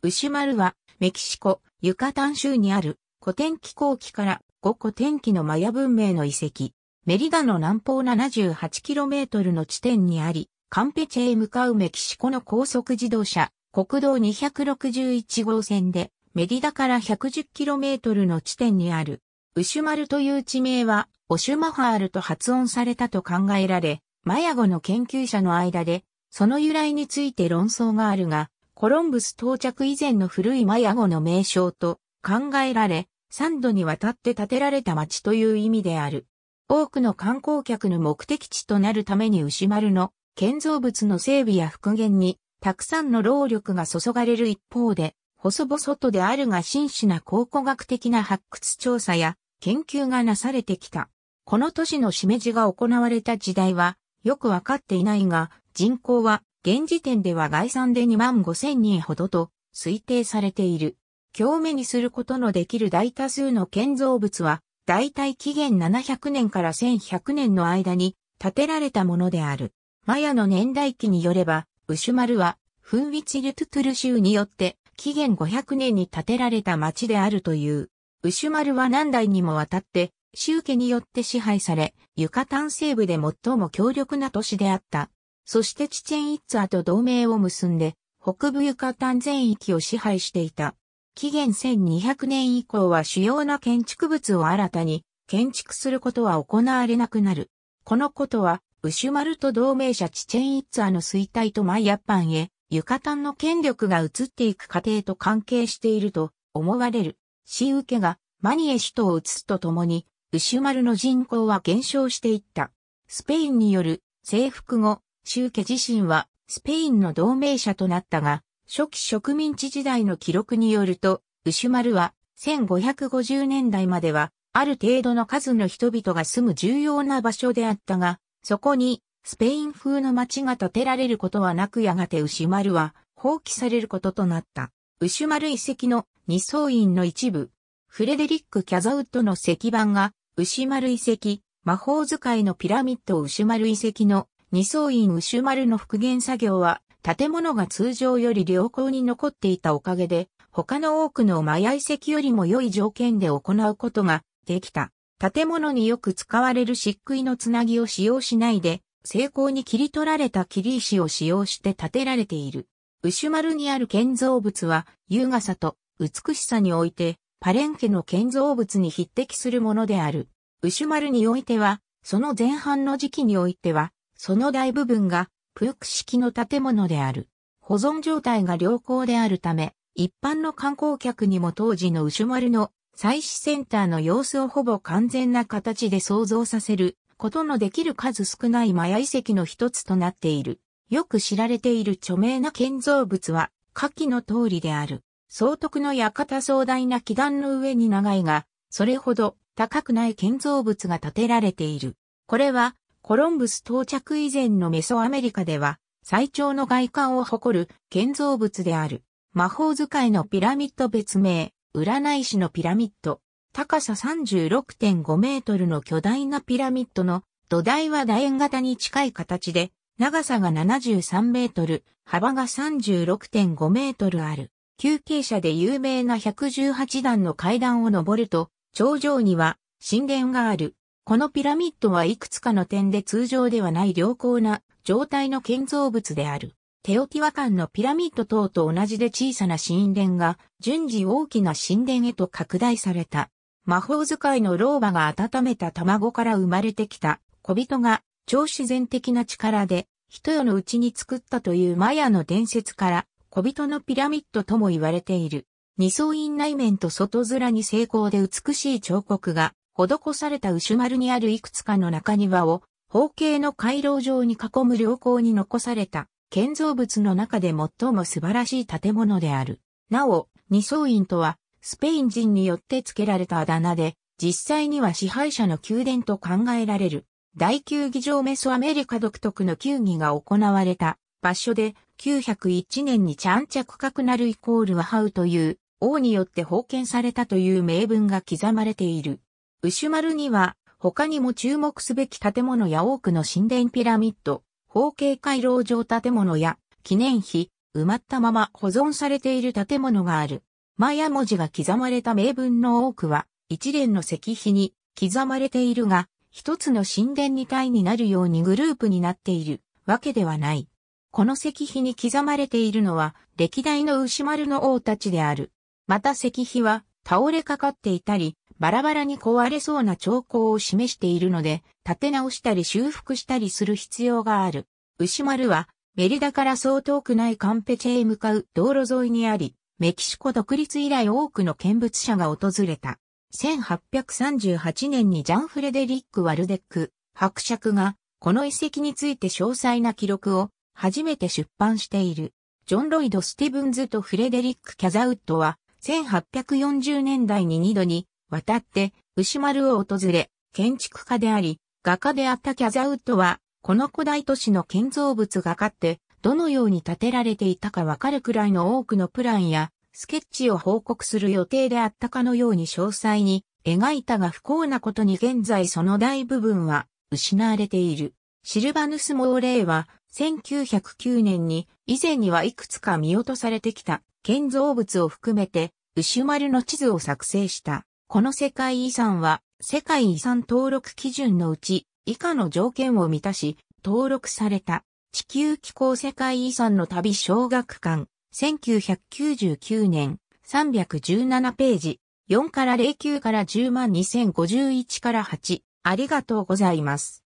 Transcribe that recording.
ウシュマルは、メキシコ、ユカタン州にある古典気候期から5古典気のマヤ文明の遺跡、メリダの南方 78km の地点にあり、カンペチェへ向かうメキシコの高速自動車、国道261号線で、メリダから 110km の地点にある、ウシュマルという地名は、オシュマファールと発音されたと考えられ、マヤ語の研究者の間で、その由来について論争があるが、コロンブス到着以前の古いマヤ語の名称と考えられ、三度にわたって建てられた町という意味である。多くの観光客の目的地となるために牛丸の建造物の整備や復元にたくさんの労力が注がれる一方で、細々とであるが真摯な考古学的な発掘調査や研究がなされてきた。この都市のしめじが行われた時代はよくわかっていないが、人口は現時点では概算で2万5千人ほどと推定されている。今目にすることのできる大多数の建造物は、大体紀元700年から1100年の間に建てられたものである。マヤの年代記によれば、ウシュマルは、フンウィチルトゥトゥル州によって、紀元500年に建てられた町であるという。ウシュマルは何代にもわたって、州家によって支配され、ユカタン西部で最も強力な都市であった。そしてチチェン・イッツァと同盟を結んで、北部ユカタン全域を支配していた。紀元1200年以降は主要な建築物を新たに建築することは行われなくなる。このことは、ウシュマルと同盟者チチェン・イッツァの衰退とマイアッパンへ、ユカタンの権力が移っていく過程と関係していると思われる。シウケがマニエ首都を移すとともに、ウシュマルの人口は減少していった。スペインによる征服後、中家自身はスペインの同盟者となったが、初期植民地時代の記録によると、ウシュマルは1550年代まではある程度の数の人々が住む重要な場所であったが、そこにスペイン風の町が建てられることはなくやがてウシュマルは放棄されることとなった。ウシュマル遺跡の二層院の一部、フレデリック・キャザウッドの石板が、ウシュマル遺跡、魔法使いのピラミッドウシュマル遺跡の二層院牛丸の復元作業は、建物が通常より良好に残っていたおかげで、他の多くのマヤ遺跡よりも良い条件で行うことができた。建物によく使われる漆喰のつなぎを使用しないで、成功に切り取られた切石を使用して建てられている。牛丸にある建造物は、優雅さと美しさにおいて、パレンケの建造物に匹敵するものである。牛丸においては、その前半の時期においては、その大部分がプーク式の建物である。保存状態が良好であるため、一般の観光客にも当時の牛丸の祭祀センターの様子をほぼ完全な形で想像させることのできる数少ないマヤ遺跡の一つとなっている。よく知られている著名な建造物は、下記の通りである。総督の館壮大な基壇の上に長いが、それほど高くない建造物が建てられている。これはコロンブス到着以前のメソアメリカでは、最長の外観を誇る建造物である。魔法使いのピラミッド別名、占い師のピラミッド。高さ36.5メートルの巨大なピラミッドの土台は楕円型に近い形で、長さが73メートル、幅が36.5メートルある。休憩者で有名な118段の階段を登ると、頂上には神殿がある。このピラミッドはいくつかの点で通常ではない良好な状態の建造物である。テオティワカンのピラミッド等と同じで小さな神殿が順次大きな神殿へと拡大された。魔法使いの老婆が温めた卵から生まれてきた小人が超自然的な力で人よのうちに作ったというマヤの伝説から小人のピラミッドとも言われている。二層院内面と外面に精巧で美しい彫刻が施された牛丸にあるいくつかの中庭を、方形の回廊状に囲む良好に残された、建造物の中で最も素晴らしい建物である。なお、二層院とは、スペイン人によって付けられたあだ名で、実際には支配者の宮殿と考えられる。大球技場メソアメリカ独特の球技が行われた場所で、901年にちゃちゃくか角なるイコールはハウという、王によって封建されたという名文が刻まれている。牛丸には、他にも注目すべき建物や多くの神殿ピラミッド、方形回廊上建物や、記念碑、埋まったまま保存されている建物がある。マヤ文字が刻まれた名文の多くは、一連の石碑に刻まれているが、一つの神殿に体になるようにグループになっているわけではない。この石碑に刻まれているのは、歴代の牛丸の王たちである。また石碑は、倒れかかっていたり、バラバラに壊れそうな兆候を示しているので、立て直したり修復したりする必要がある。牛丸は、メリダからそう遠くないカンペチェへ向かう道路沿いにあり、メキシコ独立以来多くの見物者が訪れた。1838年にジャン・フレデリック・ワルデック、伯爵が、この遺跡について詳細な記録を初めて出版している。ジョン・ロイド・スティブンズとフレデリック・キャザウッドは、1840年代に2度に渡って、牛丸を訪れ、建築家であり、画家であったキャザウッドは、この古代都市の建造物がかって、どのように建てられていたかわかるくらいの多くのプランや、スケッチを報告する予定であったかのように詳細に描いたが不幸なことに現在その大部分は失われている。シルバヌス・モーレイは1909年に以前にはいくつか見落とされてきた建造物を含めて牛丸の地図を作成した。この世界遺産は世界遺産登録基準のうち以下の条件を満たし登録された地球気候世界遺産の旅小学館1999年317ページ4から09から10万2051から8ありがとうございます。